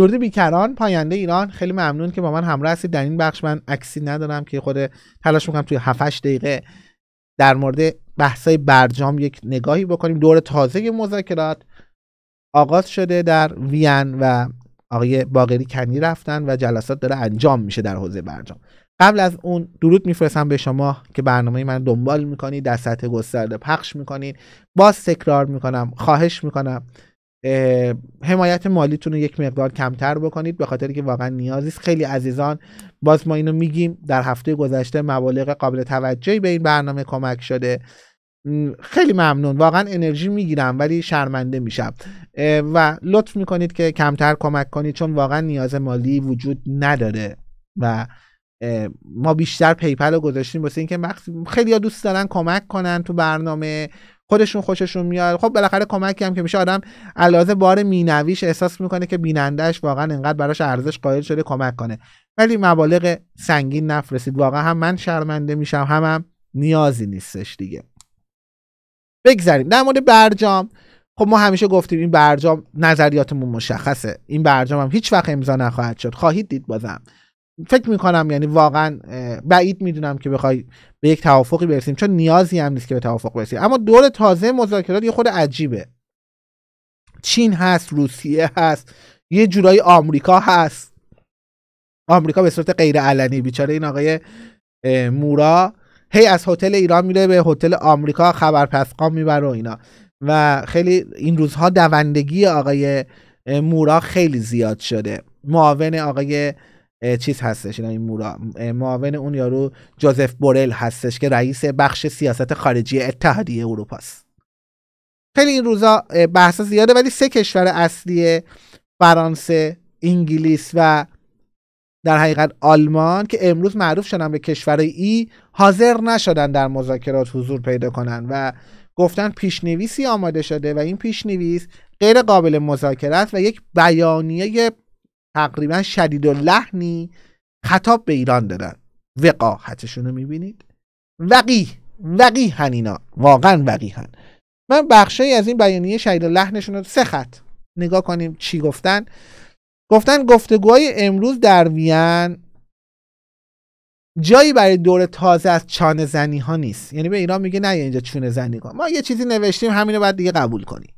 درود بیکران پاینده ایران خیلی ممنون که با من همراه هستید در این بخش من عکسی ندارم که خود تلاش میکنم توی 7 دقیقه در مورد بحثای برجام یک نگاهی بکنیم دور تازه مذاکرات آغاز شده در وین و آقای باقری کنی رفتن و جلسات داره انجام میشه در حوزه برجام قبل از اون درود میفرستم به شما که برنامه من دنبال میکنید در سطح گسترده پخش میکنید باز تکرار میکنم خواهش میکنم حمایت مالیتون رو یک مقدار کمتر بکنید به خاطر که واقعا نیازیست خیلی عزیزان باز ما اینو میگیم در هفته گذشته مبالغ قابل توجهی به این برنامه کمک شده خیلی ممنون واقعا انرژی میگیرم ولی شرمنده میشم و لطف میکنید که کمتر کمک کنید چون واقعا نیاز مالی وجود نداره و ما بیشتر پیپل رو گذاشتیم واسه اینکه خیلی دوست دارن کمک کنن تو برنامه خودشون خوششون میاد خب بالاخره کمکی هم که میشه آدم علاوه بار مینویش احساس میکنه که بینندهش واقعا انقدر براش ارزش قائل شده کمک کنه ولی مبالغ سنگین نفرسید واقعا هم من شرمنده میشم هم, هم نیازی نیستش دیگه بگذریم در مورد برجام خب ما همیشه گفتیم این برجام نظریاتمون مشخصه این برجام هم هیچ وقت امضا نخواهد شد خواهید دید بازم فکر میکنم یعنی واقعا بعید میدونم که بخوای به یک توافقی برسیم چون نیازی هم نیست که به توافق برسیم اما دور تازه مذاکرات یه خود عجیبه چین هست روسیه هست یه جورایی آمریکا هست آمریکا به صورت غیر علنی بیچاره این آقای مورا هی از هتل ایران میره به هتل آمریکا خبر میبره و اینا و خیلی این روزها دوندگی آقای مورا خیلی زیاد شده معاون آقای چیز هستش یعنی این مورا معاون اون یارو جوزف بورل هستش که رئیس بخش سیاست خارجی اتحادیه اروپا است خیلی این روزا بحث زیاده ولی سه کشور اصلی فرانسه انگلیس و در حقیقت آلمان که امروز معروف شدن به کشور ای حاضر نشدن در مذاکرات حضور پیدا کنن و گفتن پیشنویسی آماده شده و این پیشنویس غیر قابل مذاکره است و یک بیانیه تقریبا شدید و لحنی خطاب به ایران دادن وقاحتشون رو میبینید وقی وقیهن اینا واقعا هن من بخشی از این بیانیه و لحنشون رو سه خط نگاه کنیم چی گفتن گفتن گفتگوهای امروز در وین جایی برای دور تازه از چانه زنی ها نیست یعنی به ایران میگه نه اینجا چونه زنی کن ما یه چیزی نوشتیم همین رو باید دیگه قبول کنیم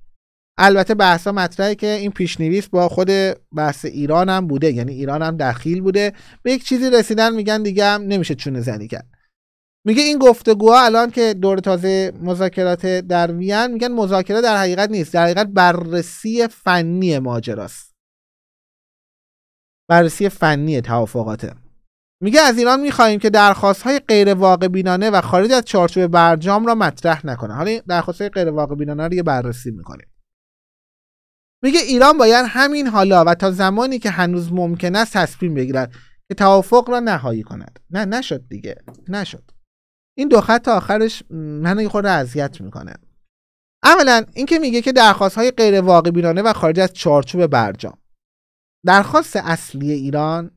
البته بحثا مطرحه که این پیشنویس با خود بحث ایران هم بوده یعنی ایران هم دخیل بوده به یک چیزی رسیدن میگن دیگه هم نمیشه چونه زنی کرد میگه این گفتگوها الان که دور تازه مذاکرات در وین میگن مذاکره در حقیقت نیست در حقیقت بررسی فنی ماجراست بررسی فنی توافقاته میگه از ایران میخواهیم که درخواست های غیر واقع بینانه و خارج از چارچوب برجام را مطرح نکنه حالا درخواست های غیر واقع بینانه رو یه بررسی میکنیم. میگه ایران باید همین حالا و تا زمانی که هنوز ممکن است تصمیم بگیرد که توافق را نهایی کند نه نشد دیگه نشد این دو خط آخرش من یه خورده اذیت میکنه اولا اینکه میگه که درخواست های غیر واقع بینانه و خارج از چارچوب برجام درخواست اصلی ایران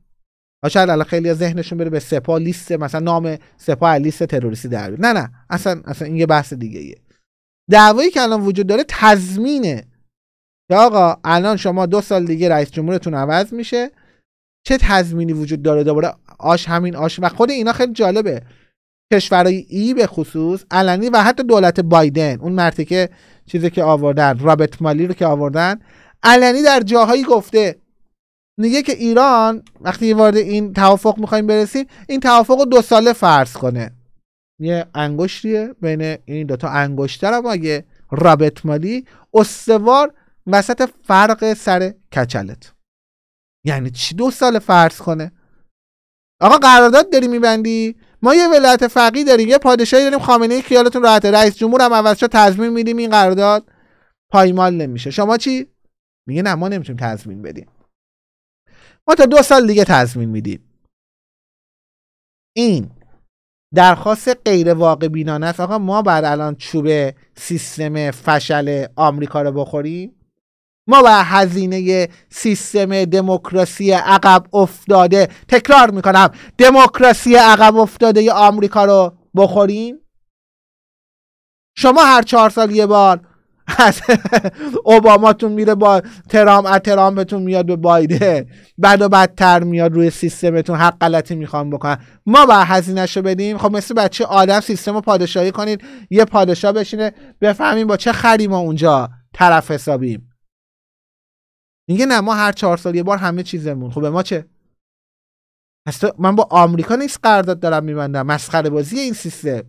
شاید الان خیلی ذهنشون بره به سپاه لیست مثلا نام سپاه لیست تروریستی در نه نه اصلا اصلا این یه بحث دیگه ایه دعوایی که الان وجود داره تضمینه. که آقا الان شما دو سال دیگه رئیس جمهورتون عوض میشه چه تضمینی وجود داره دوباره آش همین آش و خود اینا خیلی جالبه کشورهای ای به خصوص علنی و حتی دولت بایدن اون مرتی که چیزی که آوردن رابط مالی رو که آوردن علنی در جاهایی گفته میگه که ایران وقتی وارد این توافق میخوایم برسیم این توافق رو دو ساله فرض کنه یه انگشتیه بین این دوتا انگشتر هم اگه رابط مالی استوار وسط فرق سر کچلت یعنی چی دو سال فرض کنه آقا قرارداد داری میبندی ما یه ولایت فقی داریم یه پادشاهی داریم خامنه ای خیالتون راحت رئیس جمهور هم عوض شد تضمین میدیم این قرارداد پایمال نمیشه شما چی میگه نه ما نمیتونیم تضمین بدیم ما تا دو سال دیگه تضمین میدیم این درخواست غیر واقع بینانه است آقا ما بعد الان چوب سیستم فشل آمریکا رو بخوریم ما و هزینه سیستم دموکراسی عقب افتاده تکرار میکنم دموکراسی عقب افتاده آمریکا رو بخوریم شما هر چهار سال یه بار از اوباماتون میره با ترام از میاد به بایده بعد و بدتر میاد روی سیستمتون حق غلطی میخوام بکنن ما با شو بدیم خب مثل بچه آدم سیستم رو پادشاهی کنید یه پادشاه بشینه بفهمیم با چه خریم ما اونجا طرف حسابیم میگه نه ما هر چهار سال یه بار همه چیزمون خب به ما چه تو من با آمریکا نیست قرارداد دارم میبندم مسخره بازی این سیستم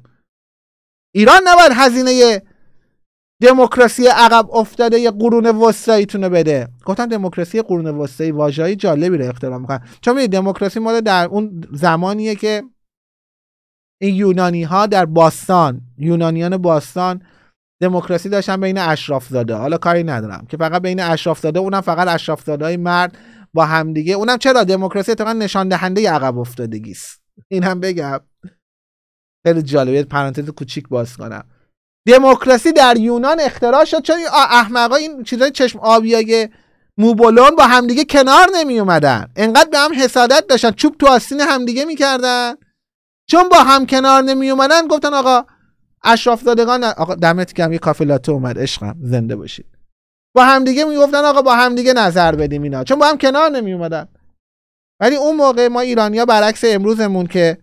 ایران نباید هزینه دموکراسی عقب افتاده یه قرون وسطایی تونه بده گفتم دموکراسی قرون وسطایی واژه‌ای جالبی رو اختراع میکنن چون می دموکراسی مال در اون زمانیه که این یونانی ها در باستان یونانیان باستان دموکراسی داشتن بین اشراف زاده حالا کاری ندارم که فقط بین اشراف زاده اونم فقط اشراف زاده مرد با همدیگه اونم چرا دموکراسی اتفاقا نشان دهنده عقب افتادگی است این هم بگم خیلی جالبه پرانتز کوچیک باز کنم دموکراسی در یونان اختراع شد چون احمقا این چیزای چشم آبیای موبولون با همدیگه کنار نمی اومدن انقدر به هم حسادت داشتن چوب تو آستین همدیگه میکردن چون با هم کنار نمی اومدن گفتن آقا اشراف زادگان آقا دمت گرم یه کافه اومد عشقم زنده باشید با همدیگه میگفتن آقا با همدیگه نظر بدیم اینا چون با هم کنار نمی اومدن ولی اون موقع ما ایرانیا برعکس امروزمون که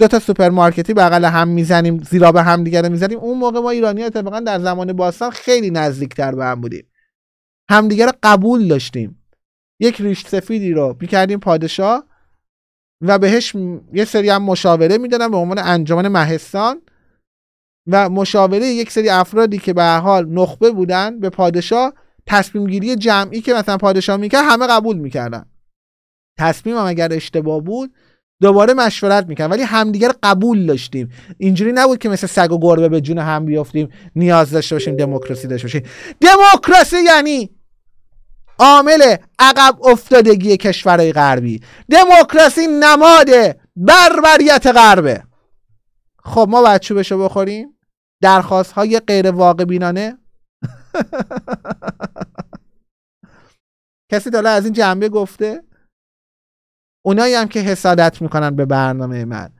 دو تا سوپرمارکتی بغل هم میزنیم زیرا به هم دیگه رو میزنیم اون موقع ما ایرانیا اتفاقا در زمان باستان خیلی نزدیکتر به هم بودیم همدیگه رو قبول داشتیم یک ریش سفیدی رو میکردیم پادشاه و بهش یه سری هم مشاوره میدادن به عنوان انجمن مهستان و مشاوره یک سری افرادی که به حال نخبه بودن به پادشاه تصمیم گیری جمعی که مثلا پادشاه میکرد همه قبول میکردن تصمیم هم اگر اشتباه بود دوباره مشورت میکرد ولی همدیگر قبول داشتیم اینجوری نبود که مثل سگ و گربه به جون هم بیافتیم نیاز داشته باشیم دموکراسی داشته باشیم دموکراسی یعنی عامل عقب افتادگی کشورهای غربی دموکراسی نماد بربریت غربه خب ما بچو بشو بخوریم درخواست های غیر واقع بینانه کسی داره از این جنبه گفته اونایی هم که حسادت میکنن به برنامه من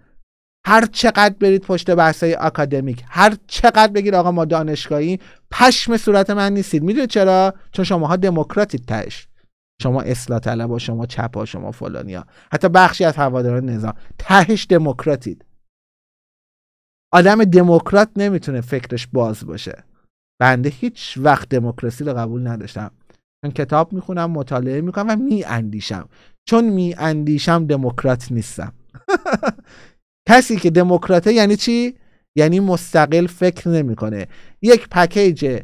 هر چقدر برید پشت بحث اکادمیک هر چقدر بگید آقا ما دانشگاهی پشم صورت من نیستید میدونید چرا چون شماها دموکراتید تهش شما اصلاح طلب و شما چپ و شما فلانیا حتی بخشی از هواداران نظام تهش دموکراتید آدم دموکرات نمیتونه فکرش باز باشه بنده هیچ وقت دموکراسی رو قبول نداشتم من کتاب میخونم مطالعه میکنم و میاندیشم چون میاندیشم دموکرات نیستم کسی که دموکراته یعنی چی یعنی مستقل فکر نمیکنه یک پکیج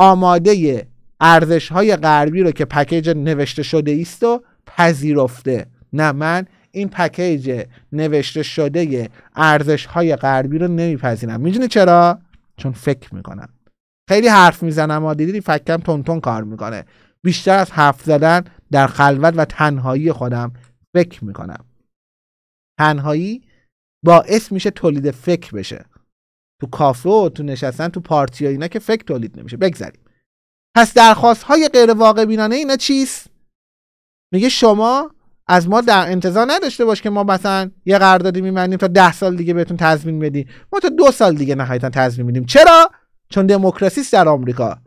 آماده ارزش های غربی رو که پکیج نوشته شده ایست و پذیرفته نه من این پکیج نوشته شده ارزش های غربی رو نمیپذیرم میدونی چرا چون فکر میکنم خیلی حرف میزنم و دیدی فکم تونتون کار میکنه بیشتر از حرف زدن در خلوت و تنهایی خودم فکر میکنم تنهایی باعث میشه تولید فکر بشه تو کافرو و تو نشستن تو پارتی و اینا که فکر تولید نمیشه بگذریم پس درخواست های غیر واقع بینانه اینا چیست میگه شما از ما در انتظار نداشته باش که ما مثلا یه قراردادی میمندیم تا ده سال دیگه بهتون تضمین بدیم ما تا دو سال دیگه نهایتا تضمین میدیم چرا چون دموکراسی در آمریکا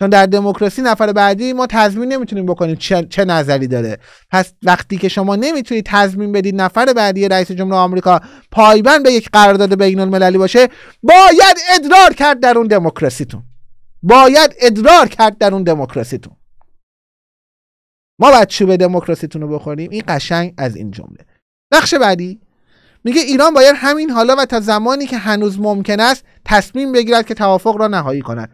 چون در دموکراسی نفر بعدی ما تضمین نمیتونیم بکنیم چه،, نظری داره پس وقتی که شما نمیتونید تضمین بدید نفر بعدی رئیس جمهور آمریکا پایبند به یک قرارداد بین المللی باشه باید ادرار کرد در اون دموکراسیتون باید ادرار کرد در اون دموکراسیتون ما باید چوب دموکراسیتون رو بخوریم این قشنگ از این جمله بخش بعدی میگه ایران باید همین حالا و تا زمانی که هنوز ممکن است تصمیم بگیرد که توافق را نهایی کند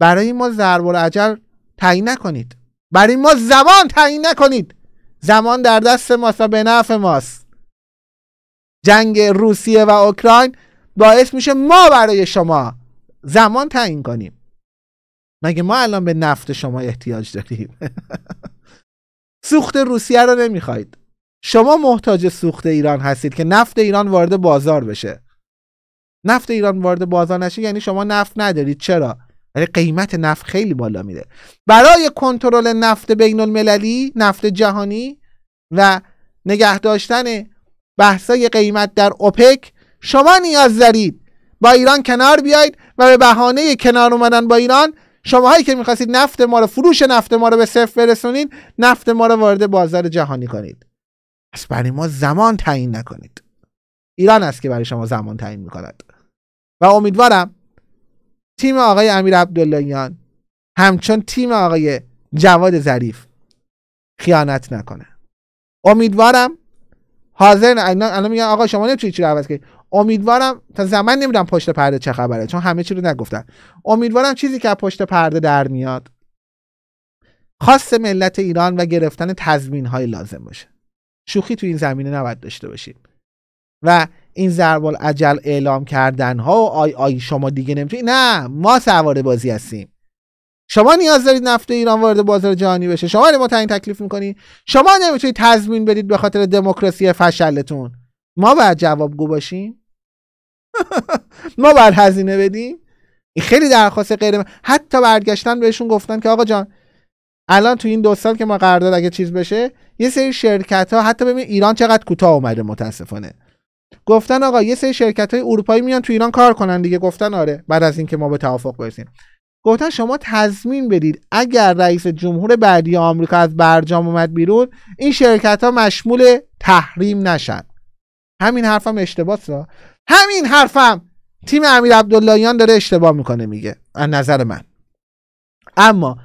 برای ما ضرب العجل تعیین نکنید برای ما زمان تعیین نکنید زمان در دست ماست و به نفع ماست جنگ روسیه و اوکراین باعث میشه ما برای شما زمان تعیین کنیم مگه ما الان به نفت شما احتیاج داریم سوخت روسیه رو نمیخواید شما محتاج سوخت ایران هستید که نفت ایران وارد بازار بشه نفت ایران وارد بازار نشه یعنی شما نفت ندارید چرا ولی یعنی قیمت نفت خیلی بالا میره برای کنترل نفت بین المللی نفت جهانی و نگه داشتن بحثای قیمت در اوپک شما نیاز دارید با ایران کنار بیاید و به بهانه کنار اومدن با ایران شماهایی که میخواستید نفت ما رو فروش نفت ما رو به صفر برسونید نفت ما رو وارد بازار جهانی کنید پس برای ما زمان تعیین نکنید ایران است که برای شما زمان تعیین میکند و امیدوارم تیم آقای امیر عبداللهیان همچون تیم آقای جواد ظریف خیانت نکنه امیدوارم حاضر الان الان میگن آقا شما نمیتونید چی رو عوض کنید امیدوارم تا زمان نمیدونم پشت پرده چه خبره چون همه چی رو نگفتن امیدوارم چیزی که پشت پرده در میاد خاص ملت ایران و گرفتن تضمین های لازم باشه شوخی تو این زمینه نباید داشته باشیم و این زربال عجل اعلام کردن ها و آی آی شما دیگه نمیتونی نه ما سوار بازی هستیم شما نیاز دارید نفت ایران وارد بازار جهانی بشه شما ما تعیین تکلیف میکنی شما نمیتونید تضمین بدید به خاطر دموکراسی فشلتون ما باید جوابگو باشیم ما باید هزینه بدیم این خیلی درخواست غیر من. حتی برگشتن بهشون گفتن که آقا جان الان تو این دو سال که ما قرارداد اگه چیز بشه یه سری شرکت ها حتی ببین ایران چقدر کوتاه اومده متاسفانه گفتن آقا یه سری شرکت های اروپایی میان تو ایران کار کنن دیگه گفتن آره بعد از اینکه ما به توافق برسیم گفتن شما تضمین بدید اگر رئیس جمهور بعدی آمریکا از برجام اومد بیرون این شرکت ها مشمول تحریم نشن همین حرفم هم همین حرفم تیم امیر عبداللهیان داره اشتباه میکنه میگه از نظر من اما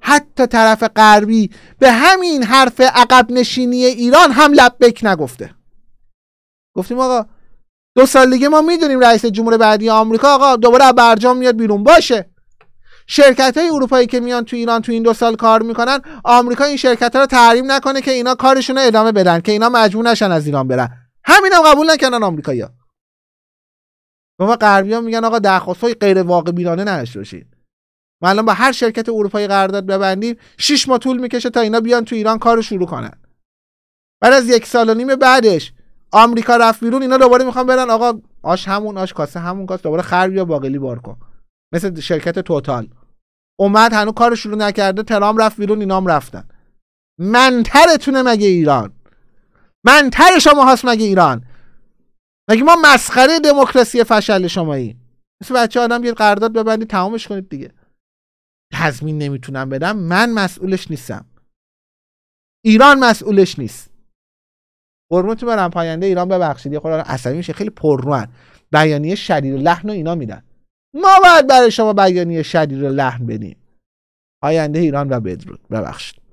حتی طرف غربی به همین حرف عقب نشینی ایران هم لبک نگفته گفتیم آقا دو سال دیگه ما میدونیم رئیس جمهور بعدی آمریکا آقا دوباره برجام میاد بیرون باشه شرکت های اروپایی که میان تو ایران تو این دو سال کار میکنن آمریکا این شرکت ها رو تحریم نکنه که اینا کارشون رو ادامه بدن که اینا مجبور نشن از ایران برن همینم قبول نکنن آمریکایی‌ها و غربی‌ها میگن آقا درخواست های غیر واقع بینانه نداشته باشید ما الان با هر شرکت اروپایی قرارداد ببندیم شش ماه طول میکشه تا اینا بیان تو ایران کار شروع کنن بعد از یک سال و نیم بعدش آمریکا رفت بیرون اینا دوباره میخوان برن آقا آش همون آش کاسه همون کاسه دوباره خر بیا باقلی بار کن مثل شرکت توتال اومد هنوز کار شروع نکرده ترام رفت بیرون اینام رفتن منترتونه مگه ایران منتر شما هست مگه ایران مگه ما مسخره دموکراسی فشل شمایی مثل بچه آدم یه قرارداد ببندید تمامش کنید دیگه تضمین نمیتونم بدم من مسئولش نیستم ایران مسئولش نیست قرمتون برم پاینده ایران ببخشید یه خورده اصلا میشه خیلی پرروان بیانیه شدید لحن و اینا میدن ما باید برای شما بیانیه شدید لحن بدیم آینده ایران و بدرود ببخشید